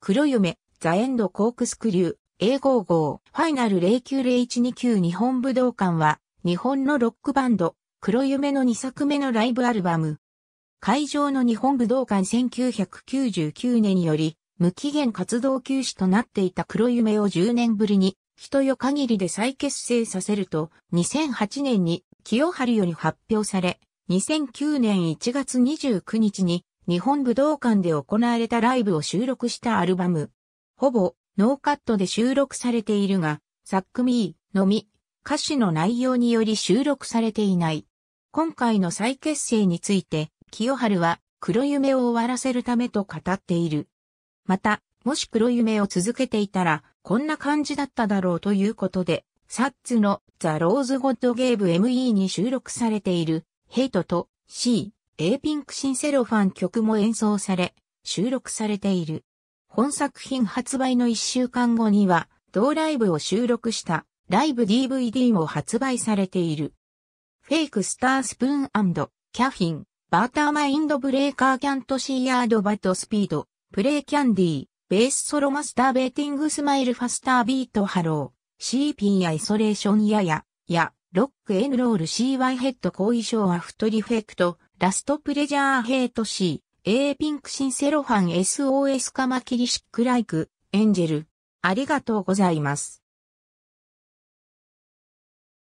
黒夢、ザ・エンド・コークスクリュー、A55、ファイナル090129日本武道館は、日本のロックバンド、黒夢の2作目のライブアルバム。会場の日本武道館1999年により、無期限活動休止となっていた黒夢を10年ぶりに、人よ限りで再結成させると、2008年に清春より発表され、2009年1月29日に日本武道館で行われたライブを収録したアルバム。ほぼノーカットで収録されているが、サックミーのみ、歌詞の内容により収録されていない。今回の再結成について、清春は黒夢を終わらせるためと語っている。また、もし黒夢を続けていたら、こんな感じだっただろうということで、サッツのザ・ローズ・ゴッド・ゲーブ ME に収録されている、ヘイトとシー。A ピンクシンセロファン曲も演奏され、収録されている。本作品発売の1週間後には、同ライブを収録したライブ DVD も発売されている。フェイクスタースプーンキャフィン、バーターマインドブレーカーキャントシーヤードバトスピード、プレイキャンディー、ベースソロマスターベーティングスマイルファスタービートハロー、CP アイソレーションやや、や、ロックエンロール CY ヘッド後遺症アフトリフェクト、ラストプレジャーヘイト C、A ピンクシンセロファン SOS カマキリシックライク、エンジェル。ありがとうございます。